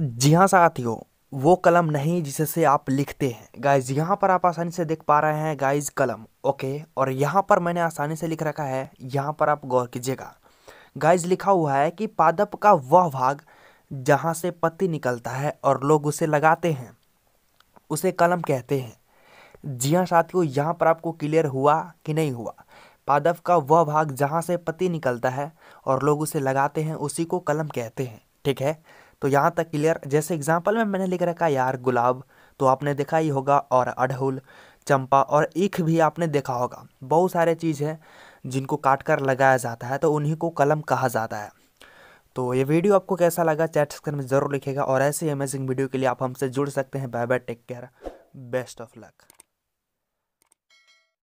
जी हाँ साथियों वो कलम नहीं जिसे आप लिखते हैं गाइज यहाँ पर आप आसानी से देख पा रहे हैं गाइज कलम ओके और यहाँ पर मैंने आसानी से लिख रखा है यहाँ पर आप गौर कीजिएगा गाइज लिखा हुआ है कि पादप का वह भाग जहाँ से पत्ती निकलता है और लोग उसे लगाते हैं उसे कलम कहते हैं जी हाँ साथियों यहाँ पर आपको क्लियर हुआ कि नहीं हुआ पादप का वह भाग जहाँ से पत्ती निकलता है और लोग उसे लगाते हैं उसी को कलम कहते हैं ठीक है तो यहाँ तक क्लियर जैसे एग्जाम्पल में मैंने लिख रखा यार गुलाब तो आपने देखा ही होगा और अड़हुल चंपा और ईख भी आपने देखा होगा बहुत सारे चीज़ हैं जिनको काट कर लगाया जाता है तो उन्हीं को कलम कहा जाता है तो ये वीडियो आपको कैसा लगा चैट स्क्रीन में ज़रूर लिखेगा और ऐसे अमेजिंग वीडियो के लिए आप हमसे जुड़ सकते हैं bye bye take care best of luck